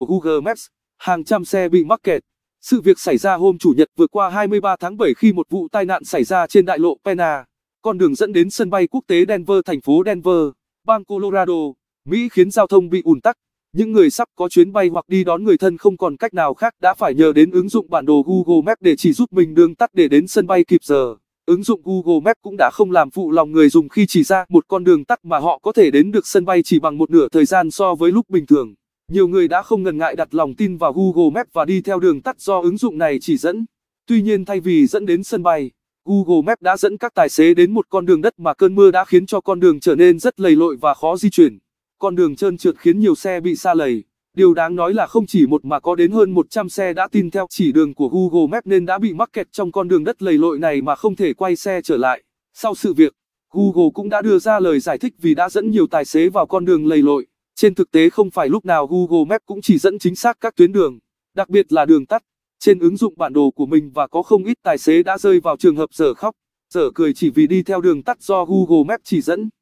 của Google Maps, hàng trăm xe bị mắc kẹt. Sự việc xảy ra hôm Chủ nhật vừa qua 23 tháng 7 khi một vụ tai nạn xảy ra trên đại lộ Pena, con đường dẫn đến sân bay quốc tế Denver thành phố Denver, bang Colorado, Mỹ khiến giao thông bị ùn tắc. Những người sắp có chuyến bay hoặc đi đón người thân không còn cách nào khác đã phải nhờ đến ứng dụng bản đồ Google Maps để chỉ giúp mình đường tắt để đến sân bay kịp giờ. Ứng dụng Google Maps cũng đã không làm phụ lòng người dùng khi chỉ ra một con đường tắt mà họ có thể đến được sân bay chỉ bằng một nửa thời gian so với lúc bình thường nhiều người đã không ngần ngại đặt lòng tin vào Google Maps và đi theo đường tắt do ứng dụng này chỉ dẫn. Tuy nhiên thay vì dẫn đến sân bay, Google Maps đã dẫn các tài xế đến một con đường đất mà cơn mưa đã khiến cho con đường trở nên rất lầy lội và khó di chuyển. Con đường trơn trượt khiến nhiều xe bị xa lầy. Điều đáng nói là không chỉ một mà có đến hơn 100 xe đã tin theo chỉ đường của Google Maps nên đã bị mắc kẹt trong con đường đất lầy lội này mà không thể quay xe trở lại. Sau sự việc, Google cũng đã đưa ra lời giải thích vì đã dẫn nhiều tài xế vào con đường lầy lội. Trên thực tế không phải lúc nào Google Maps cũng chỉ dẫn chính xác các tuyến đường, đặc biệt là đường tắt. Trên ứng dụng bản đồ của mình và có không ít tài xế đã rơi vào trường hợp dở khóc, dở cười chỉ vì đi theo đường tắt do Google Maps chỉ dẫn.